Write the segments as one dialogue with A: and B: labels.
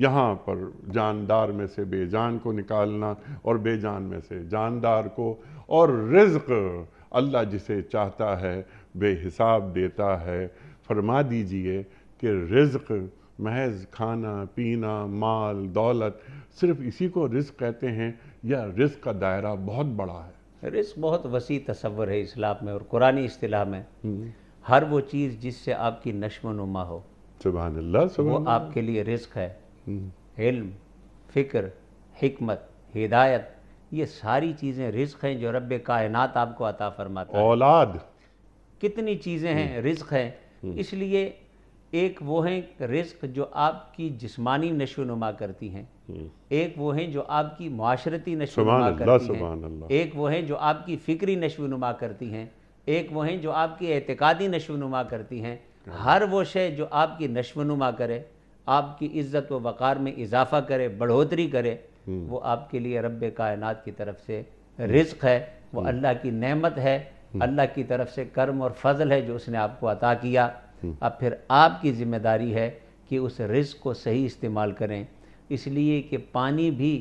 A: यहाँ पर जानदार में से बेजान को निकालना और बेजान में से जानदार को और रिज्क अल्लाह जिसे चाहता है बेहिसाब देता है फरमा दीजिए कि रिज्क महज खाना पीना माल दौलत सिर्फ इसी को रिस्क कहते हैं या रिस्क का दायरा बहुत बड़ा है रिस्क बहुत वसी
B: तस्वर है इस्लाम में और कुरानी अतलाह
A: में हम्म। हर
B: वो चीज़ जिससे आपकी नश्वनुमा नुमा हो सुबह वो आपके लिए रिस्क है इल्म फ़िक्र हमत हिदायत ये सारी चीज़ें रिस्क हैं जो रब कायनात आपको अता फरमाता औलाद कितनी चीज़ें हैं हम्म। रिस्क हैं हम्म। इसलिए एक वो हैं रिस्क जो आपकी जिस्मानी नशो नुमा हम्म। करती हैं एक वो हैं जो आपकी माशरती नशो नुमा करती हैं एक हाँ। वो हैं जो आपकी फ़िक्री नशो नुमा करती हैं एक वो हैं जो आपकी एतकादी नशो नुमा करती हैं हर वो शे जो आपकी नशो नुमा करे आपकी इज्जत व वक़ार में इजाफा करे बढ़ोतरी करे हम्म। वो आपके लिए रब कायनात की तरफ से रिस्क है वो हम्म। अल्लाह की नेमत है हम्म। अल्लाह की तरफ से कर्म और फजल है जो उसने आपको अता किया अब फिर आपकी ज़िम्मेदारी है कि उस रिस्क को सही इस्तेमाल करें इसलिए कि पानी भी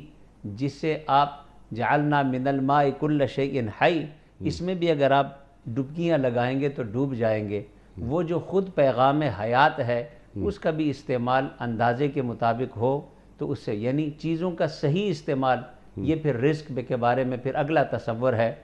B: जिससे आप जालना मिनलमा कुल्ल शन हाई इसमें भी अगर आप डुबकियाँ लगाएंगे तो डूब जाएंगे वो जो ख़ुद पैगाम हयात है हम्म। उसका भी इस्तेमाल अंदाजे के मुताबिक हो तो उससे यानी चीज़ों का सही इस्तेमाल हम्म। ये फिर रिस्क के बारे में फिर अगला तस्वर है